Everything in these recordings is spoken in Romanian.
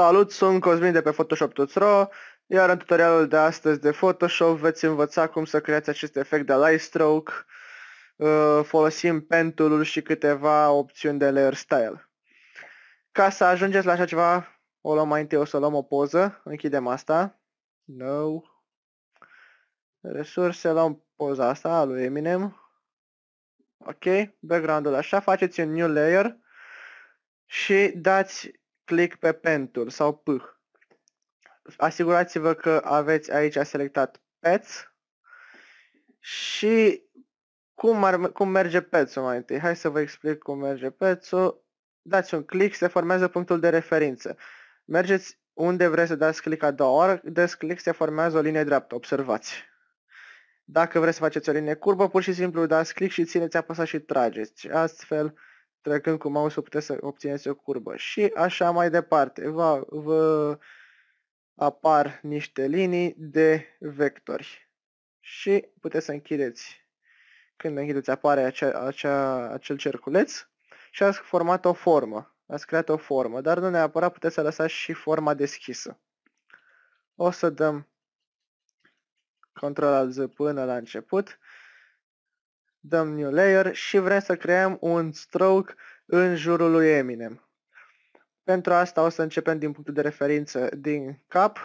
Salut, sunt Cosmin de pe Photoshop.ro, iar în tutorialul de astăzi de Photoshop veți învăța cum să creați acest efect de light stroke, uh, folosim pentulul și câteva opțiuni de layer style. Ca să ajungeți la așa ceva, o luăm mai întâi, o să luăm o poză, închidem asta, no, resurse, luăm poza asta a lui Eminem, ok, background-ul așa, faceți un new layer și dați click pe pentul sau P. Asigurați-vă că aveți aici selectat Pets și cum, ar, cum merge pets mai întâi. Hai să vă explic cum merge pets -ul. Dați un click, se formează punctul de referință. Mergeți unde vreți să dați click a doua oară, dați click, se formează o linie dreaptă, observați. Dacă vreți să faceți o linie curbă, pur și simplu dați click și țineți apăsat și trageți. Astfel trecând cu mouse-ul puteți să obțineți o curbă și așa mai departe. Va, vă apar niște linii de vectori și puteți să închideți. Când închideți apare acea, acea, acel cerculeț și ați format o formă. Ați creat o formă, dar nu neapărat puteți să lăsați și forma deschisă. O să dăm Ctrl Z până la început dăm new layer și vrem să creăm un stroke în jurul lui Eminem. Pentru asta o să începem din punctul de referință din cap,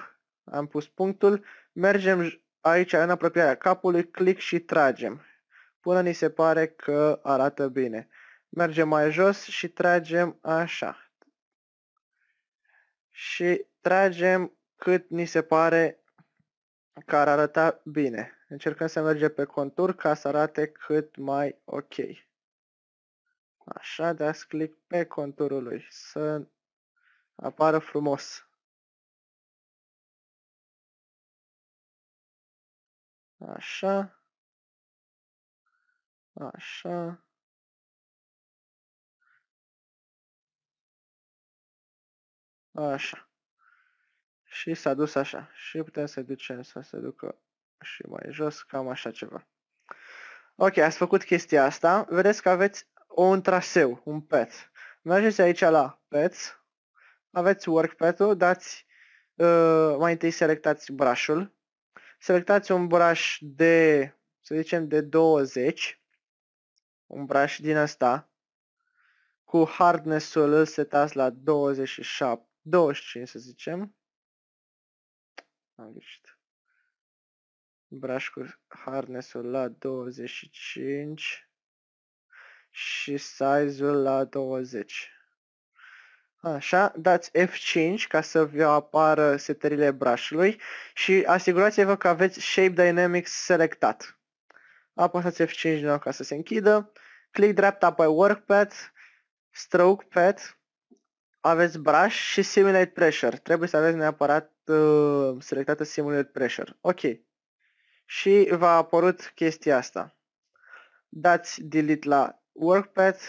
am pus punctul, mergem aici în apropierea capului, click și tragem, până ni se pare că arată bine. Mergem mai jos și tragem așa. Și tragem cât ni se pare că ar arăta bine. Încercăm să mergem pe contur ca să arate cât mai ok. Așa, dați click pe conturul lui să apară frumos. Așa. Așa. Așa. Și s-a dus așa. Și putem să ducem să se ducă și mai jos, cam așa ceva. Ok, ați făcut chestia asta. Vedeți că aveți un traseu, un pet. Mergeți aici la pet. aveți work pet-ul, dați, uh, mai întâi selectați brașul. Selectați un braș de, să zicem, de 20. Un braș din asta. Cu hardness-ul îl setați la 27, 25 să zicem. Am greșit braș cu harnessul la 25 și size-ul la 20. Așa, dați F5 ca să vă apară setările brașului și asigurați-vă că aveți Shape Dynamics selectat. Apăsați F5 din nou ca să se închidă, click dreapta pe WorkPad, Stroke Pad, aveți Brush și Simulate Pressure. Trebuie să aveți neapărat uh, selectată Simulate Pressure. Ok, și va apărut chestia asta. Dați delete la workpath,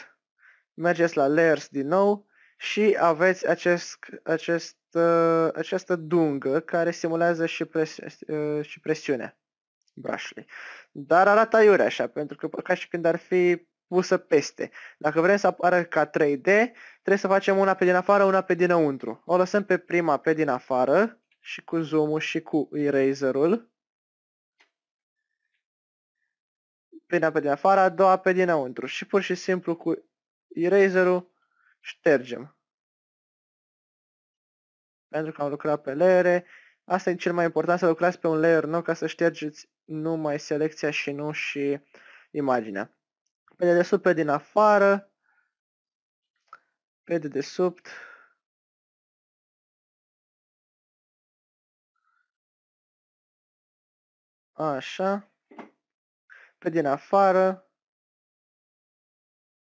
mergeți la layers din nou și aveți acest, acest, uh, această dungă care simulează și, pres, uh, și presiunea brushului. Dar arată iure așa, pentru că ca și când ar fi pusă peste. Dacă vrem să apară ca 3D, trebuie să facem una pe din afară, una pe dinăuntru. O lăsăm pe prima pe din afară și cu zoom-ul și cu eraserul prima pe din afară, a doua pe dinăuntru și pur și simplu cu eraserul ștergem. Pentru că am lucrat pe leere. asta e cel mai important să lucrați pe un layer nou ca să ștergeți numai selecția și nu și imaginea. Pe dedesubt, pe din afară, pe dedesubt, așa pe din afară,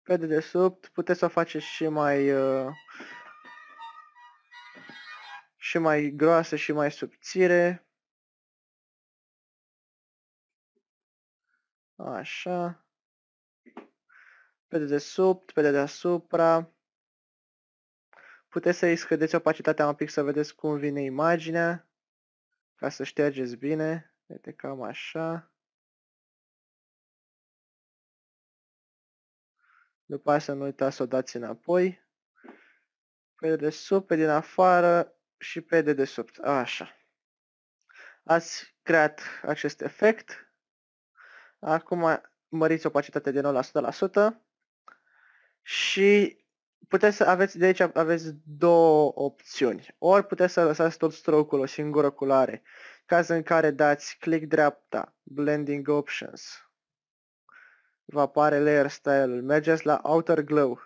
pe dedesubt, puteți să o faceți și mai uh, și mai groasă și mai subțire. Așa. Pe dedesubt, pe deasupra. Puteți să-i scădeți opacitatea un pic să vedeți cum vine imaginea, ca să ștergeți bine. Uite, cam așa. După asta nu uitați să o dați înapoi. Pe de sub, pe din afară și pe de desubt. Așa. Ați creat acest efect. Acum măriți opacitatea din nou la 100%. Și puteți să aveți, de aici aveți două opțiuni. Ori puteți să lăsați tot stroke-ul o singură culoare, caz în care dați click dreapta, blending options, vă apare Layer Style-ul. Mergeți la Outer Glow.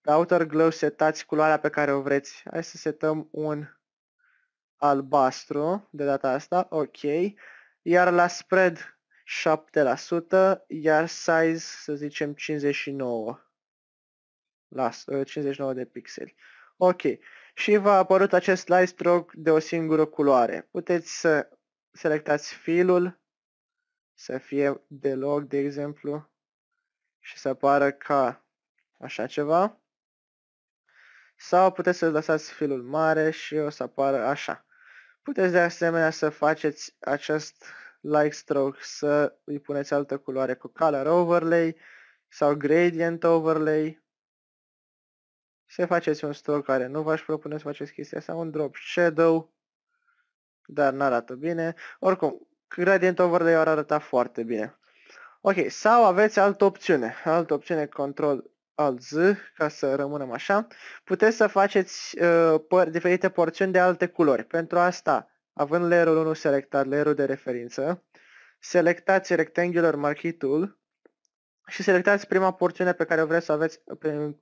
Pe Outer Glow setați culoarea pe care o vreți. Hai să setăm un albastru de data asta, ok. Iar la spread 7%, iar size să zicem 59, la, 59 ă, de pixeli. Ok, și v-a apărut acest light stroke de o singură culoare. Puteți să selectați filul să fie deloc, de exemplu, și să apară ca așa ceva. Sau puteți să lăsați filul mare și o să apară așa. Puteți de asemenea să faceți acest like stroke, să îi puneți altă culoare cu color overlay sau gradient overlay. Să faceți un stroke care nu v-aș propune să faceți chestia asta, un drop shadow, dar nu arată bine. Oricum, gradient overlay ar arăta foarte bine. Ok, sau aveți altă opțiune, altă opțiune control alt Z, ca să rămânem așa, puteți să faceți uh, păr diferite porțiuni de alte culori. Pentru asta, având layerul 1 selectat, layerul de referință, selectați Rectangular Marquee Tool și selectați prima porțiune pe care o vreți să aveți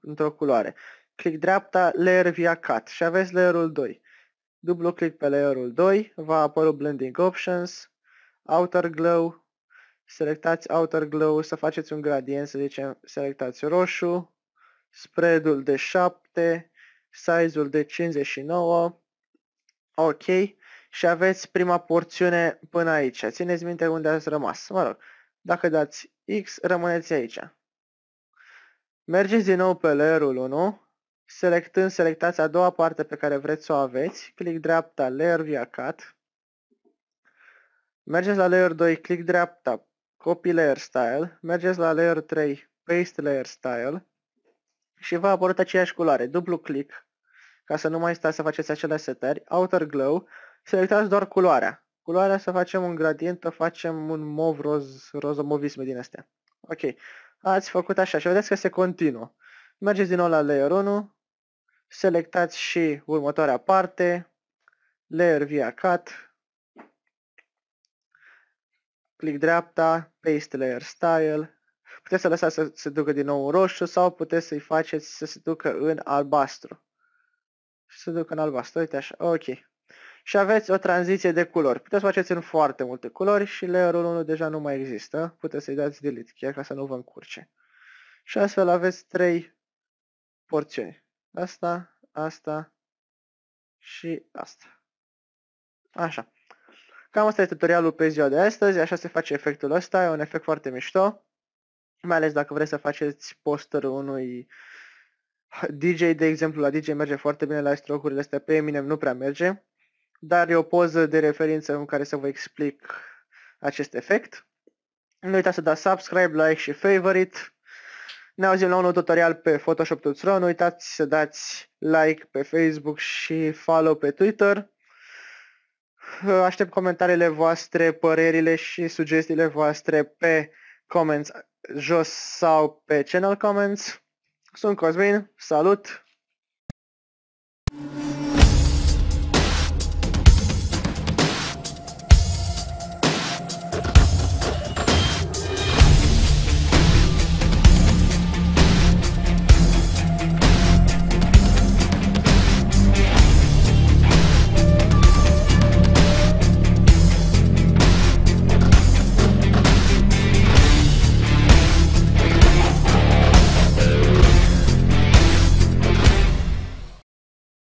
într-o culoare. Click dreapta, layer via cut și aveți layerul 2. Dublu click pe layerul 2, va apărut Blending Options, Outer Glow, selectați Outer Glow, să faceți un gradient, să zicem, selectați roșu, spread-ul de 7, size-ul de 59, ok, și aveți prima porțiune până aici. Țineți minte unde ați rămas. Mă rog, dacă dați X, rămâneți aici. Mergeți din nou pe layer 1, selectând, selectați a doua parte pe care vreți să o aveți, clic dreapta, layer via cut, Mergeți la layer 2, click dreapta, copy layer style, mergeți la layer 3, paste layer style și va apărut aceeași culoare. Dublu click, ca să nu mai stați să faceți acele setări, outer glow, selectați doar culoarea. Culoarea să facem un gradient, o facem un mov, roz, rozomovisme din astea. Ok, ați făcut așa și vedeți că se continuă. Mergeți din nou la layer 1, selectați și următoarea parte, layer via cut, click dreapta, paste layer style, puteți să lăsați să se ducă din nou în roșu sau puteți să-i faceți să se ducă în albastru. Și se ducă în albastru, uite așa, ok. Și aveți o tranziție de culori. Puteți să faceți în foarte multe culori și layerul 1 deja nu mai există. Puteți să-i dați delete chiar ca să nu vă încurce. Și astfel aveți trei porțiuni. Asta, asta și asta. Așa. Cam asta este tutorialul pe ziua de astăzi, așa se face efectul ăsta, e un efect foarte mișto, mai ales dacă vreți să faceți posterul unui DJ, de exemplu, la DJ merge foarte bine la strocurile astea, pe Eminem nu prea merge, dar e o poză de referință în care să vă explic acest efect. Nu uitați să dați subscribe, like și favorite. Ne auzim la un tutorial pe Photoshop Tutorial. Nu uitați să dați like pe Facebook și follow pe Twitter. Aștept comentariile voastre, părerile și sugestiile voastre pe comments jos sau pe channel comments. Sunt Cosmin, salut!